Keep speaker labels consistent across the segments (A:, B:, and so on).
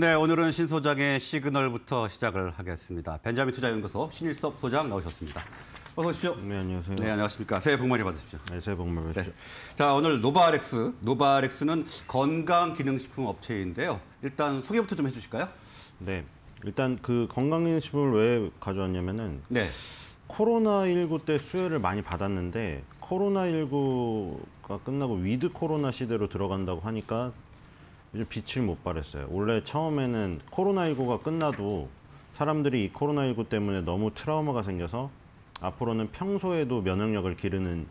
A: 네, 오늘은 신 소장의 시그널부터 시작을 하겠습니다. 벤자민 투자연구소 신일섭 소장 나오셨습니다. 어서 오십시오. 네, 안녕하세요. 네, 안녕하십니까. 새해 복 많이 받으십시오. 네, 새해 복 많이 네. 받으십시오. 네. 자, 오늘 노바렉스. 노바렉스는 건강기능식품 업체인데요. 일단 소개부터 좀 해주실까요? 네, 일단 그 건강기능식품을 왜 가져왔냐면은 네. 코로나19
B: 때 수혜를 많이 받았는데 코로나19가 끝나고 위드 코로나 시대로 들어간다고 하니까 빛을 못 발했어요. 원래 처음에는 코로나19가 끝나도 사람들이 이 코로나19 때문에 너무 트라우마가 생겨서 앞으로는 평소에도 면역력을 기르는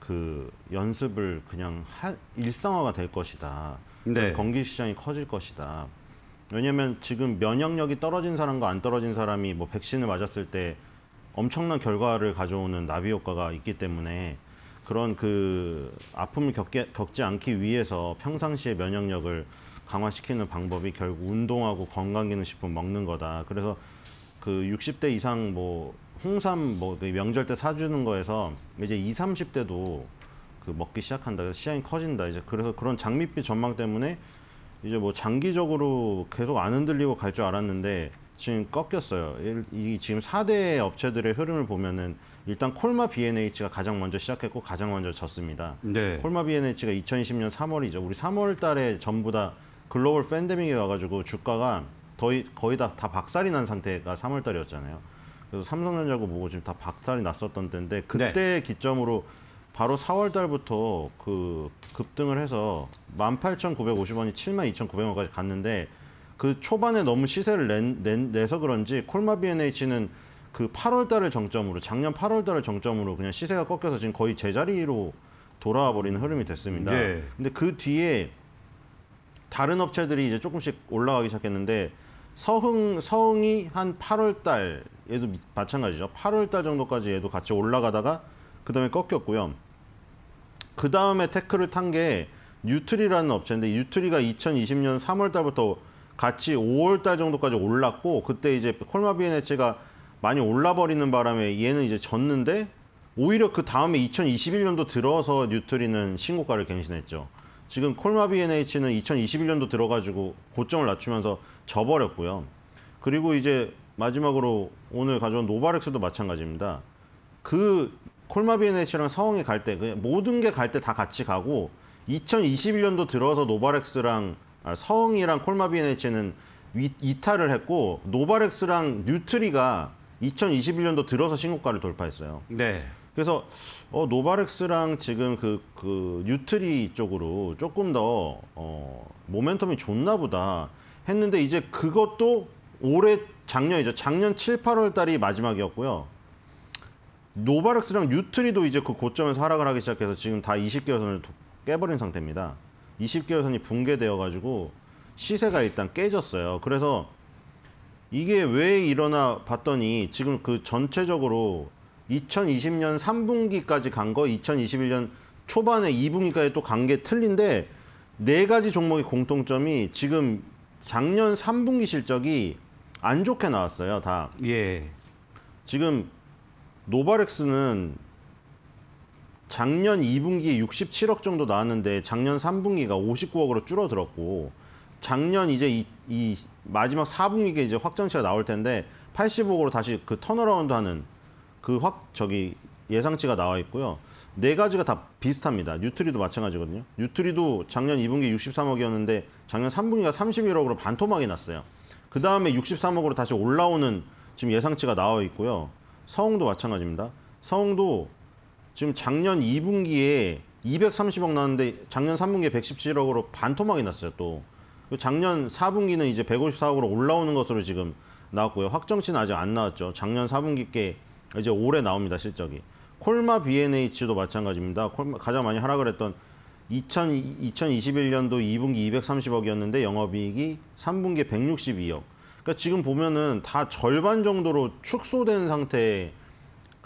B: 그 연습을 그냥 하, 일상화가 될 것이다. 네. 건기 시장이 커질 것이다. 왜냐하면 지금 면역력이 떨어진 사람과 안 떨어진 사람이 뭐 백신을 맞았을 때 엄청난 결과를 가져오는 나비 효과가 있기 때문에 그런 그 아픔을 겪게, 겪지 않기 위해서 평상시에 면역력을 강화시키는 방법이 결국 운동하고 건강기능식품 먹는 거다. 그래서 그 60대 이상 뭐 홍삼 뭐 그 명절 때 사주는 거에서 이제 20, 30대도 그 먹기 시작한다. 그래서 시장이 커진다. 이제 그래서 그런 장밋빛 전망 때문에 이제 뭐 장기적으로 계속 안 흔들리고 갈 줄 알았는데 지금 꺾였어요. 이 지금 4대 업체들의 흐름을 보면은 일단 콜마 B&H가 가장 먼저 시작했고 가장 먼저 졌습니다. 네. 콜마 B&H가 2020년 3월이죠. 우리 3월 달에 전부 다 글로벌 팬데믹이 와가지고 주가가 거의, 거의 다, 다 박살이 난 상태가 3월 달이었잖아요. 그래서 삼성전자고 뭐고 지금 다 박살이 났었던 때인데 그때 네. 기점으로 바로 4월 달부터 그 급등을 해서 18,950원이 72,900원까지 갔는데 그 초반에 너무 시세를 낸, 낸, 내서 그런지 콜마 BNH는 그 8월 달을 정점으로 작년 8월 달을 정점으로 그냥 시세가 꺾여서 지금 거의 제자리로 돌아와 버리는 흐름이 됐습니다. 네. 근데 그 뒤에 다른 업체들이 이제 조금씩 올라가기 시작했는데 서흥 서흥이 한 8월 달 얘도 마찬가지죠. 8월 달 정도까지 얘도 같이 올라가다가 그다음에 꺾였고요. 그 다음에 테크를 탄 게 뉴트리라는 업체인데 뉴트리가 2020년 3월 달부터 같이 5월 달 정도까지 올랐고 그때 이제 콜마 비엔네치가 많이 올라버리는 바람에 얘는 이제 졌는데 오히려 그 다음에 2021년도 들어서 뉴트리는 신고가를 갱신했죠. 지금 콜마 비 b n 치는 2021년도 들어가지고 고점을 낮추면서 져버렸고요. 그리고 이제 마지막으로 오늘 가져온 노바렉스도 마찬가지입니다. 그 콜마 비 b n 치랑 서흥이 갈때 그 모든 게 갈 때 다 같이 가고 2021년도 들어서 노바렉스랑 아, 성흥이랑 콜마비에네치는 이탈을 했고 노바렉스랑 뉴트리가 2021년도 들어서 신고가를 돌파했어요. 네. 그래서 어, 노바렉스랑 지금 그, 그 뉴트리 쪽으로 조금 더 어, 모멘텀이 좋나 보다 했는데 이제 그것도 올해 작년이죠. 작년 7, 8월 달이 마지막이었고요. 노바렉스랑 뉴트리도 이제 그 고점에서 하락을 하기 시작해서 지금 다 20개월 선을 깨버린 상태입니다. 20개월 선이 붕괴되어 가지고 시세가 일단 깨졌어요. 그래서 이게 왜 일어나 봤더니 지금 그 전체적으로 2020년 3분기까지 간 거 2021년 초반에 2분기까지 또 간 게 틀린데 네 가지 종목의 공통점이 지금 작년 3분기 실적이 안 좋게 나왔어요, 다. 예. 지금 노바렉스는 작년 2분기에 67억 정도 나왔는데 작년 3분기가 59억으로 줄어들었고 작년 이제 이, 이 마지막 4분기에 이제 확정치가 나올 텐데 80억으로 다시 그 턴어라운드 하는 그 확 저기 예상치가 나와 있고요. 네 가지가 다 비슷합니다. 뉴트리도 마찬가지거든요. 뉴트리도 작년 2분기 63억이었는데 작년 3분기가 31억으로 반토막이 났어요. 그 다음에 63억으로 다시 올라오는 지금 예상치가 나와 있고요. 성도 마찬가지입니다. 성도 지금 작년 2분기에 230억 나왔는데 작년 3분기에 117억으로 반토막이 났어요 또. 그 작년 4분기는 이제 154억으로 올라오는 것으로 지금 나왔고요. 확정치는 아직 안 나왔죠. 작년 4분기께 이제 올해 나옵니다 실적이. 콜마 B&H도 마찬가지입니다. 콜마 가장 많이 하락을 했던 2000, 2 1년도 2분기 230억이었는데 영업이익이 3분기 162억. 그러니까 지금 보면은 다 절반 정도로 축소된 상태에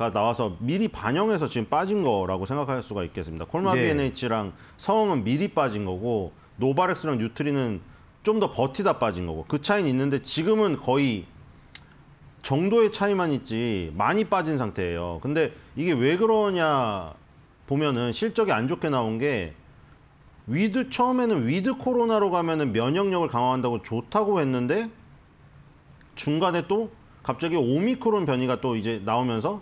B: 가 나와서 미리 반영해서 지금 빠진 거라고 생각할 수가 있겠습니다. 콜마 네. BNH랑 성은 미리 빠진 거고 노바렉스랑 뉴트리는 좀 더 버티다 빠진 거고 그 차이는 있는데 지금은 거의 정도의 차이만 있지 많이 빠진 상태예요. 근데 이게 왜 그러냐 보면은 실적이 안 좋게 나온 게 위드 처음에는 위드 코로나로 가면은 면역력을 강화한다고 좋다고 했는데 중간에 또 갑자기 오미크론 변이가 또 이제 나오면서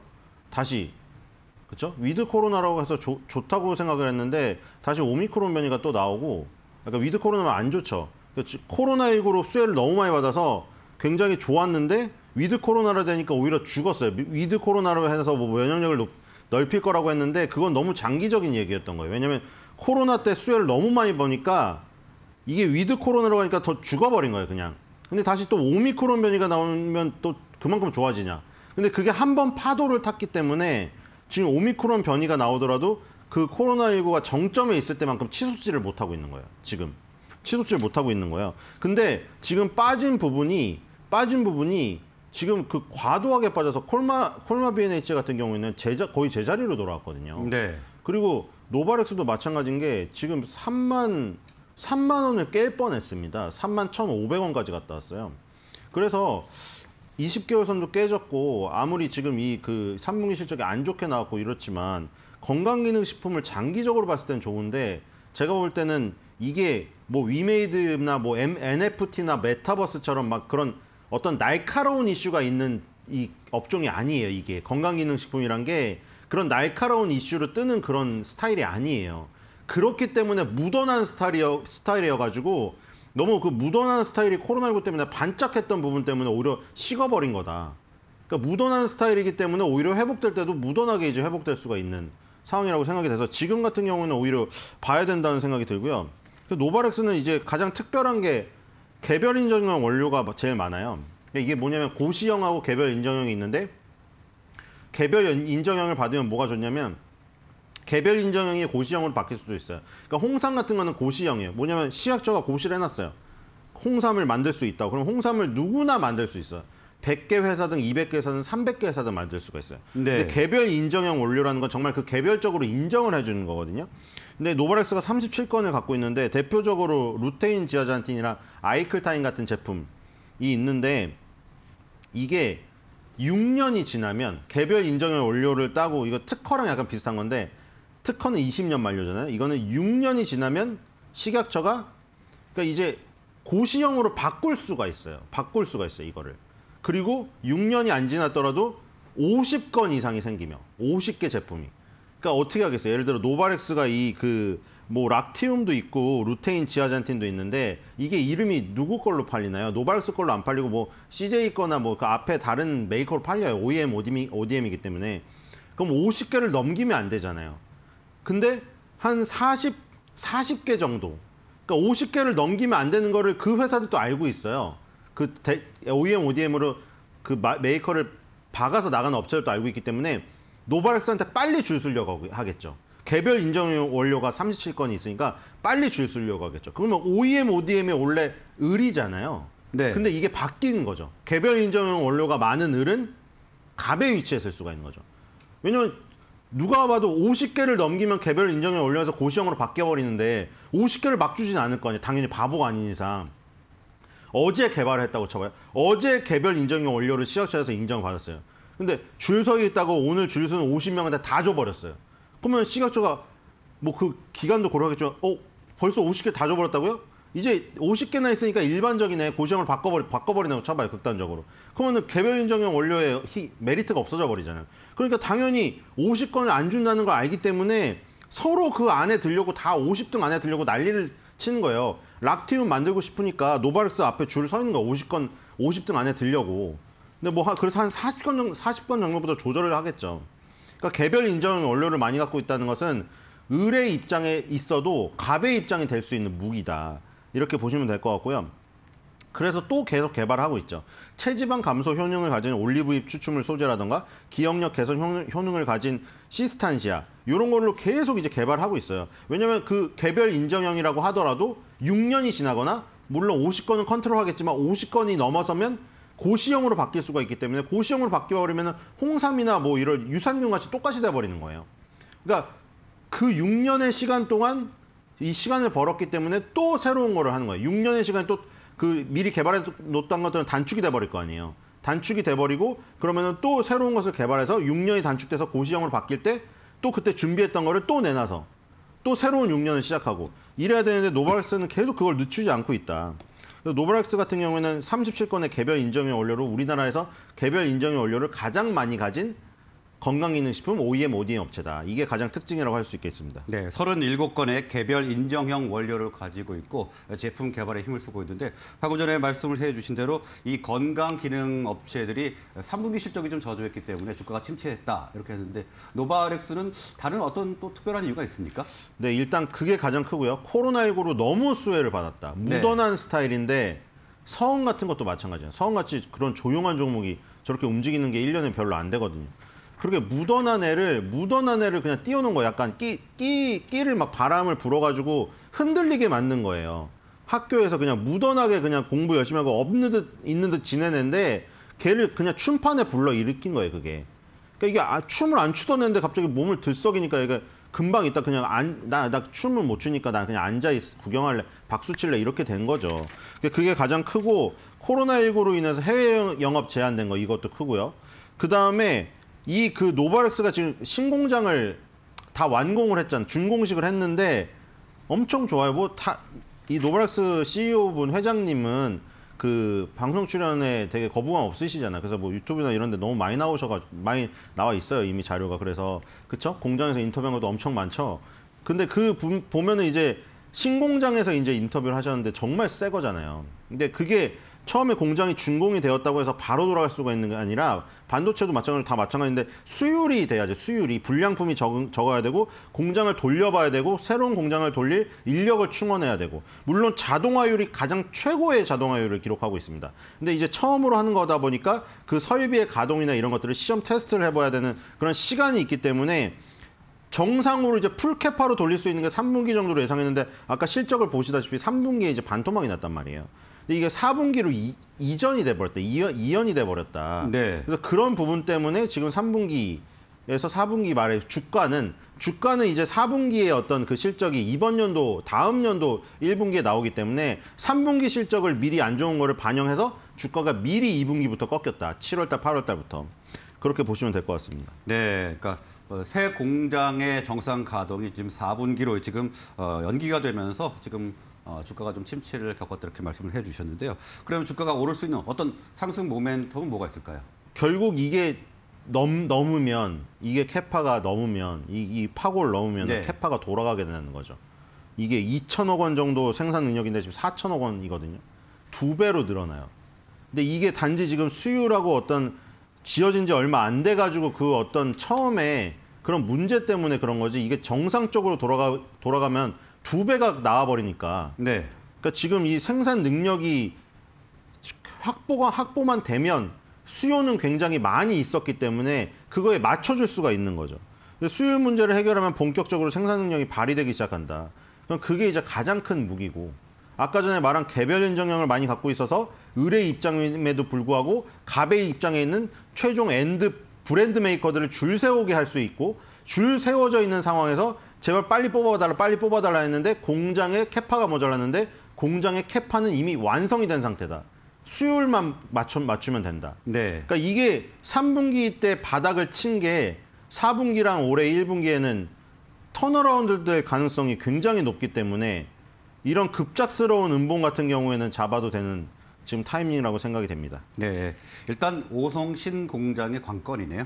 B: 다시 그렇죠? 위드 코로나라고 해서 조, 좋다고 생각을 했는데 다시 오미크론 변이가 또 나오고 그러니까 위드 코로나면 안 좋죠. 그렇죠? 코로나19로 수혜를 너무 많이 받아서 굉장히 좋았는데 위드 코로나로 되니까 오히려 죽었어요. 위드 코로나로 해서 뭐, 뭐 면역력을 높, 넓힐 거라고 했는데 그건 너무 장기적인 얘기였던 거예요. 왜냐면 하 코로나 때 수혜를 너무 많이 보니까 이게 위드 코로나로 가니까 더 죽어버린 거예요, 그냥. 근데 다시 또 오미크론 변이가 나오면 또 그만큼 좋아지냐. 근데 그게 한 번 파도를 탔기 때문에 지금 오미크론 변이가 나오더라도 그 코로나19가 정점에 있을 때만큼 치솟지를 못하고 있는 거예요. 지금. 치솟지를 못하고 있는 거예요. 근데 지금 빠진 부분이, 빠진 부분이 지금 그 과도하게 빠져서 콜마, 콜마 BNH 같은 경우에는 제자, 거의 제자리로 돌아왔거든요. 네. 그리고 노바렉스도 마찬가지인 게 지금 3만, 3만 원을 깰 뻔 했습니다. 3만 1,500원까지 갔다 왔어요. 그래서 20개월 선도 깨졌고 아무리 지금 이 그3분기 실적이 안 좋게 나왔고 이렇지만 건강기능식품을 장기적으로 봤을 땐 좋은데 제가 볼 때는 이게 뭐 위메이드나 뭐 M, NFT나 메타버스처럼 막 그런 어떤 날카로운 이슈가 있는 이 업종이 아니에요. 이게 건강기능식품이란 게 그런 날카로운 이슈로 뜨는 그런 스타일이 아니에요. 그렇기 때문에 묻어난 스타일이어, 스타일이어가지고 너무 그 묻어나는 스타일이 코로나19 때문에 반짝했던 부분 때문에 오히려 식어버린 거다. 그러니까 묻어나는 스타일이기 때문에 오히려 회복될 때도 묻어나게 이제 회복될 수가 있는 상황이라고 생각이 돼서 지금 같은 경우는 오히려 봐야 된다는 생각이 들고요. 그 노바렉스는 이제 가장 특별한 게 개별 인정형 원료가 제일 많아요. 그러니까 이게 뭐냐면 고시형하고 개별 인정형이 있는데 개별 인정형을 받으면 뭐가 좋냐면 개별 인정형이 고시형으로 바뀔 수도 있어요. 그러니까 홍삼 같은 거는 고시형이에요. 뭐냐면 시약처가 고시를 해놨어요. 홍삼을 만들 수 있다고. 그럼 홍삼을 누구나 만들 수 있어요. 100개 회사든 200개 회사든 300개 회사든 만들 수가 있어요. 네. 근데 개별 인정형 원료라는 건 정말 그 개별적으로 인정을 해주는 거거든요. 근데 노바렉스가 37건을 갖고 있는데 대표적으로 루테인 지아잔틴이랑 아이클타인 같은 제품이 있는데 이게 6년이 지나면 개별 인정형 원료를 따고 이거 특허랑 약간 비슷한 건데 특허는 20년 만료잖아요. 이거는 6년이 지나면 식약처가 그러니까 이제 고시형으로 바꿀 수가 있어요. 바꿀 수가 있어요, 이거를. 그리고 6년이 안 지났더라도 50건 이상이 생기며 50개 제품이. 그러니까 어떻게 하겠어요? 예를 들어 노바렉스가 이 그 뭐 락티움도 있고 루테인 지아잔틴도 있는데 이게 이름이 누구 걸로 팔리나요? 노바렉스 걸로 안 팔리고 뭐 CJ 거나 뭐 그 앞에 다른 메이커로 팔려요. OEM, o d m ODM이기 때문에. 그럼 50개를 넘기면 안 되잖아요. 근데 한 40, 40개 정도. 그러니까 50개를 넘기면 안 되는 거를 그 회사들도 알고 있어요. 그 OEM, ODM으로 그 메이커를 박아서 나간 업체들도 알고 있기 때문에 노바렉스한테 빨리 줄 쓰려고 하겠죠. 개별 인정 원료가 37건이 있으니까 빨리 줄 쓰려고 하겠죠. 그러면 OEM, ODM의 원래 을이잖아요. 네. 근데 이게 바뀐 거죠. 개별 인정 원료가 많은 을은 갑의 위치에 쓸 수가 있는 거죠. 왜냐면 누가 봐도 50개를 넘기면 개별 인정에 올려서 고시형으로 바뀌어버리는데 50개를 막 주진 않을 거 아니에요. 당연히 바보가 아닌 이상. 어제 개발을 했다고 쳐봐요. 어제 개별 인정형 원료를 시각처에서 인정받았어요. 근데 줄서기 있다고 오늘 줄 서는 50명한테 다 줘버렸어요. 그러면 시각처가 뭐 그 기간도 고려하겠지만 어? 벌써 50개 다 줘버렸다고요? 이제 50개나 있으니까 일반적인 애 고시형을 바꿔버리, 바꿔버리는 거 쳐봐요, 극단적으로. 그러면 개별 인정형 원료의 히, 메리트가 없어져 버리잖아요. 그러니까 당연히 50건을 안 준다는 걸 알기 때문에 서로 그 안에 들려고 다 50등 안에 들려고 난리를 치는 거예요. 락티움 만들고 싶으니까 노바렉스 앞에 줄 서 있는 거 50건, 50등 안에 들려고. 근데 뭐, 그래서 한 40건, 정도, 40건 정도부터 조절을 하겠죠. 그러니까 개별 인정형 원료를 많이 갖고 있다는 것은 을의 입장에 있어도 갑의 입장이 될 수 있는 무기다. 이렇게 보시면 될 것 같고요. 그래서 또 계속 개발하고 있죠. 체지방 감소 효능을 가진 올리브잎 추출물 소재라든가 기억력 개선 효능을 가진 시스탄시아 이런 걸로 계속 이제 개발하고 있어요. 왜냐면 그 개별 인정형이라고 하더라도 6년이 지나거나 물론 50건은 컨트롤하겠지만 50건이 넘어서면 고시형으로 바뀔 수가 있기 때문에 고시형으로 바뀌어버리면 홍삼이나 뭐 이런 유산균 같이 똑같이 돼버리는 거예요. 그러니까 그 6년의 시간 동안 이 시간을 벌었기 때문에 또 새로운 거를 하는 거예요. 6년의 시간이 또 그 미리 개발해 놓던 것들은 단축이 돼버릴 거 아니에요. 단축이 돼버리고 그러면은 또 새로운 것을 개발해서 6년이 단축돼서 고시형으로 바뀔 때 또 그때 준비했던 거를 또 내놔서 또 새로운 6년을 시작하고 이래야 되는데 노바렉스는 계속 그걸 늦추지 않고 있다. 노바렉스 같은 경우에는 37건의 개별 인정의 원료로 우리나라에서 개별 인정의 원료를 가장 많이 가진 건강기능식품 OEM, ODM 업체다.
A: 이게 가장 특징이라고 할 수 있겠습니다. 네, 37건의 개별 인정형 원료를 가지고 있고 제품 개발에 힘을 쓰고 있는데 방금 전에 말씀을 해주신 대로 이 건강기능 업체들이 3분기 실적이 좀 저조했기 때문에 주가가 침체했다 이렇게 했는데 노바렉스는 다른 어떤 또 특별한 이유가 있습니까? 네, 일단 그게 가장 크고요. 코로나19로
B: 너무 수혜를 받았다. 네. 무던한 네. 스타일인데 서원 같은 것도 마찬가지예요. 서원같이 그런 조용한 종목이 저렇게 움직이는 게 1년에 별로 안 되거든요. 그렇게 묻어난 애를 묻어난 애를 그냥 띄우는 거 약간 끼, 끼 끼를 막 바람을 불어가지고 흔들리게 만든 거예요. 학교에서 그냥 묻어나게 그냥 공부 열심히 하고 없는 듯 있는 듯 지내는데 걔를 그냥 춤판에 불러 일으킨 거예요 그게. 그러니까 이게 아, 춤을 안 추던 애인데 갑자기 몸을 들썩이니까 이게 금방 있다 그냥 안나나 나 춤을 못 추니까 나 그냥 앉아 있 구경할래 박수 칠래 이렇게 된 거죠. 그게 가장 크고 코로나 19로 인해서 해외 영업 제한된 거 이것도 크고요. 그 다음에 이그 노바렉스가 지금 신공장을 다 완공을 했잖아. 준공식을 했는데 엄청 좋아요. 뭐다이 노바렉스 CEO분 회장님은 그 방송 출연에 되게 거부감 없으시잖아. 그래서 뭐 유튜브나 이런 데 너무 많이 나오셔가 많이 나와 있어요. 이미 자료가. 그래서 그쵸? 공장에서 인터뷰한 것도 엄청 많죠. 근데 그 보면은 이제 신공장에서 이제 인터뷰를 하셨는데 정말 새 거잖아요. 근데 그게 처음에 공장이 준공이 되었다고 해서 바로 돌아갈 수가 있는 게 아니라 반도체도 마찬가지로 다 마찬가지인데 수율이 돼야죠. 수율이 불량품이 적, 적어야 되고 공장을 돌려봐야 되고 새로운 공장을 돌릴 인력을 충원해야 되고 물론 자동화율이 가장 최고의 자동화율을 기록하고 있습니다. 근데 이제 처음으로 하는 거다 보니까 그 설비의 가동이나 이런 것들을 시험 테스트를 해봐야 되는 그런 시간이 있기 때문에 정상으로 이제 풀캐파로 돌릴 수 있는 게 3분기 정도로 예상했는데 아까 실적을 보시다시피 3분기에 이제 반토막이 났단 말이에요. 이게 4분기로 이, 이전이 돼버렸다. 이연, 이연이 돼버렸다. 네. 그래서 그런 부분 때문에 지금 3분기에서 4분기 말에 주가는 주가는 이제 4분기의 어떤 그 실적이 이번 연도, 다음 연도 1분기에 나오기 때문에 3분기 실적을 미리 안 좋은 거를 반영해서 주가가 미리 2분기부터 꺾였다. 7월달, 8월달부터. 그렇게 보시면 될 것 같습니다.
A: 네, 그러니까 어, 새 공장의 정상 가동이 지금 4분기로 지금 어, 연기가 되면서 지금 어, 주가가 좀 침체를 겪었다 이렇게 말씀을 해주셨는데요. 그러면 주가가 오를 수 있는 어떤 상승 모멘텀은 뭐가 있을까요? 결국 이게 넘, 넘으면 이게 캐파가
B: 넘으면 이, 이 파고를 넘으면 네. 캐파가 돌아가게 되는 거죠. 이게 2천억 원 정도 생산 능력인데 지금 4천억 원이거든요. 두 배로 늘어나요. 근데 이게 단지 지금 수유라고 어떤 지어진 지 얼마 안 돼 가지고 그 어떤 처음에 그런 문제 때문에 그런 거지 이게 정상적으로 돌아가 돌아가면 두 배가 나와버리니까. 네. 그러니까 지금 이 생산 능력이 확보가 확보만 되면 수요는 굉장히 많이 있었기 때문에 그거에 맞춰줄 수가 있는 거죠. 수요 문제를 해결하면 본격적으로 생산 능력이 발휘되기 시작한다. 그럼 그게 이제 가장 큰 무기고 아까 전에 말한 개별 인정형을 많이 갖고 있어서 의뢰 입장임에도 불구하고 갑의 입장에 있는 최종 엔드 브랜드 메이커들을 줄 세우게 할 수 있고 줄 세워져 있는 상황에서 제발 빨리 뽑아달라 빨리 뽑아달라 했는데 공장에 캐파가 모자랐는데 공장의 캐파는 이미 완성이 된 상태다. 수율만 맞춰, 맞추면 된다. 네. 그러니까 이게 3분기 때 바닥을 친 게 4분기랑 올해 1분기에는 턴어라운드될 가능성이 굉장히 높기 때문에 이런 급작스러운 음봉 같은 경우에는 잡아도 되는 지금 타이밍이라고 생각이 됩니다. 네.
A: 일단 오성신 공장의 관건이네요.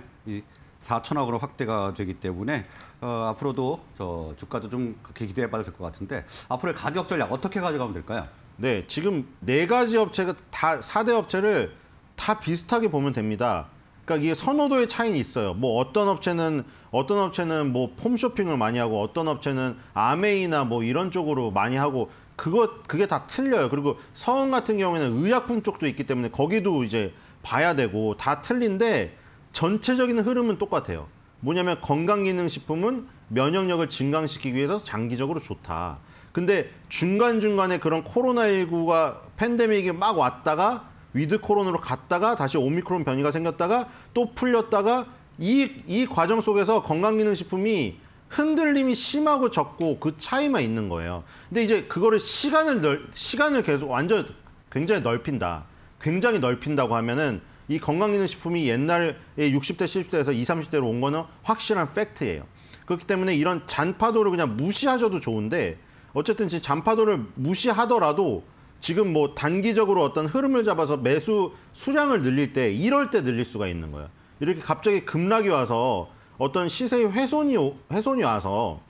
A: 4천억으로 확대가 되기 때문에 어, 앞으로도 저 주가도 좀 기대해봐도 될 것 같은데 앞으로의 가격 전략 어떻게 가져가면 될까요? 네, 지금 네 가지 업체가 다 4대 업체를
B: 다 비슷하게 보면 됩니다. 그러니까 이게 선호도의 차이는 있어요. 뭐 어떤 업체는 어떤 업체는 뭐 폼쇼핑을 많이 하고 어떤 업체는 아메이나 뭐 이런 쪽으로 많이 하고 그거 그게 다 틀려요. 그리고 서원 같은 경우에는 의약품 쪽도 있기 때문에 거기도 이제 봐야 되고 다 틀린데 전체적인 흐름은 똑같아요. 뭐냐면 건강기능식품은 면역력을 증강시키기 위해서 장기적으로 좋다. 근데 중간중간에 그런 코로나19가 팬데믹이 막 왔다가 위드 코로나로 갔다가 다시 오미크론 변이가 생겼다가 또 풀렸다가 이, 이 과정 속에서 건강기능식품이 흔들림이 심하고 적고 그 차이만 있는 거예요. 근데 이제 그거를 시간을 넓, 시간을 계속 완전 굉장히 넓힌다. 굉장히 넓힌다고 하면은 이 건강기능식품이 옛날에 60대, 70대에서 20, 30대로 온 거는 확실한 팩트예요. 그렇기 때문에 이런 잔파도를 그냥 무시하셔도 좋은데 어쨌든 지금 잔파도를 무시하더라도 지금 뭐 단기적으로 어떤 흐름을 잡아서 매수 수량을 늘릴 때 이럴 때 늘릴 수가 있는 거예요. 이렇게 갑자기 급락이 와서 어떤 시세의 훼손이 훼손이 와서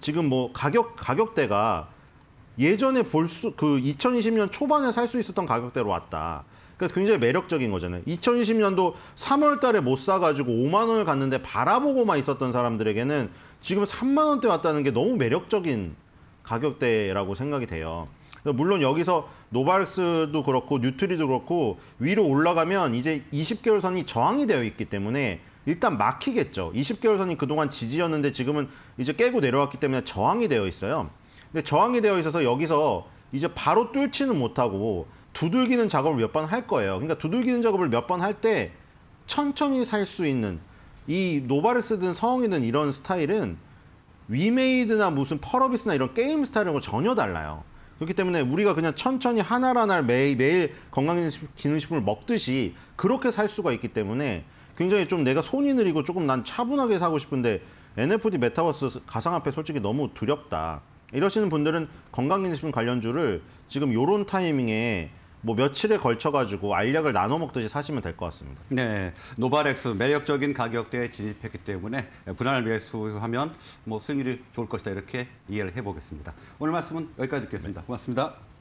B: 지금 뭐 가격 가격대가 예전에 볼 수 그 2020년 초반에 살 수 있었던 가격대로 왔다. 그러니까 굉장히 매력적인 거잖아요. 2020년도 3월 달에 못 사가지고 5만 원을 갔는데 바라보고만 있었던 사람들에게는 지금 3만 원대 왔다는 게 너무 매력적인 가격대라고 생각이 돼요. 물론 여기서 노바르스도 그렇고 뉴트리도 그렇고 위로 올라가면 이제 20개월 선이 저항이 되어 있기 때문에 일단 막히겠죠. 20개월 선이 그동안 지지였는데 지금은 이제 깨고 내려왔기 때문에 저항이 되어 있어요. 근데 저항이 되어 있어서 여기서 이제 바로 뚫지는 못하고 두들기는 작업을 몇 번 할 거예요. 그러니까 두들기는 작업을 몇 번 할 때 천천히 살 수 있는 이 노바렉스든 성이든 이런 스타일은 위메이드나 무슨 펄어비스나 이런 게임 스타일하고 전혀 달라요. 그렇기 때문에 우리가 그냥 천천히 하나하나 매일, 매일 건강기능식품을 먹듯이 그렇게 살 수가 있기 때문에 굉장히 좀 내가 손이 느리고 조금 난 차분하게 사고 싶은데 NFT 메타버스 가상화폐 솔직히 너무 두렵다. 이러시는 분들은 건강기능식품 관련주를 지금 요런 타이밍에 뭐 며칠에 걸쳐가지고 알약을 나눠 먹듯이 사시면
A: 될 것 같습니다. 네, 노바렉스 매력적인 가격대에 진입했기 때문에 분할 매수하면 뭐승률이 좋을 것이다 이렇게 이해를 해보겠습니다. 오늘 말씀은 여기까지 듣겠습니다. 네. 고맙습니다.